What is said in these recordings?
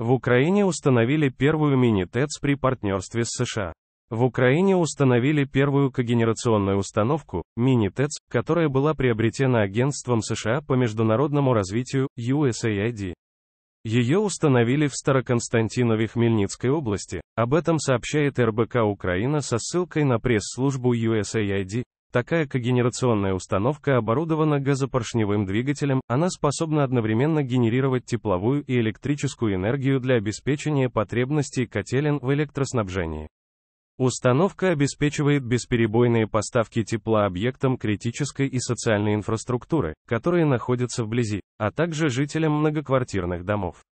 В Украине установили первую мини-ТЭЦ при партнерстве с США. В Украине установили первую когенерационную установку, мини-ТЭЦ, которая была приобретена Агентством США по международному развитию, USAID. Ее установили в Староконстантинове Хмельницкой области, об этом сообщает РБК Украина со ссылкой на пресс-службу USAID, Такая когенерационная установка оборудована газопоршневым двигателем, она способна одновременно генерировать тепловую и электрическую энергию для обеспечения потребностей котелен в электроснабжении. Установка обеспечивает бесперебойные поставки тепла объектам критической и социальной инфраструктуры, которые находятся вблизи, а также жителям многоквартирных домов.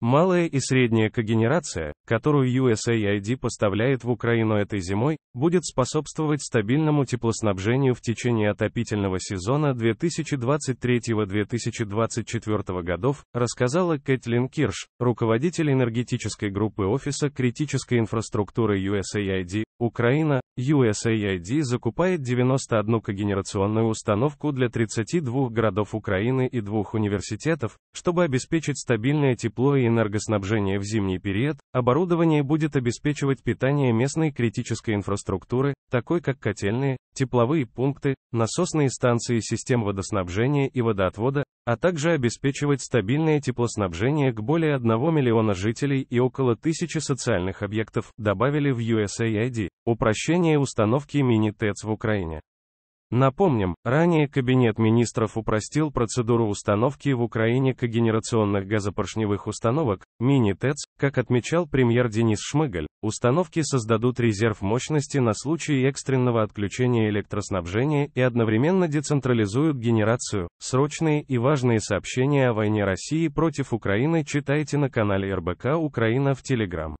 Малая и средняя когенерация, которую USAID поставляет в Украину этой зимой, будет способствовать стабильному теплоснабжению в течение отопительного сезона 2023-2024 годов, рассказала Кэтлин Кирш, руководитель энергетической группы Офиса критической инфраструктуры USAID. Украина, USAID закупает 91 когенерационную установку для 32 городов Украины и двух университетов, чтобы обеспечить стабильное тепло и энергоснабжения в зимний период, оборудование будет обеспечивать питание местной критической инфраструктуры, такой как котельные, тепловые пункты, насосные станции систем водоснабжения и водоотвода, а также обеспечивать стабильное теплоснабжение к более 1 миллиона жителей и около тысячи социальных объектов, добавили в USAID. Упрощение установки мини-ТЭЦ в Украине. Напомним, ранее Кабинет министров упростил процедуру установки в Украине когенерационных газопоршневых установок, мини-ТЭЦ, как отмечал премьер Денис Шмыгаль, установки создадут резерв мощности на случай экстренного отключения электроснабжения и одновременно децентрализуют генерацию. Срочные и важные сообщения о войне России против Украины читайте на канале РБК Украина в Телеграм.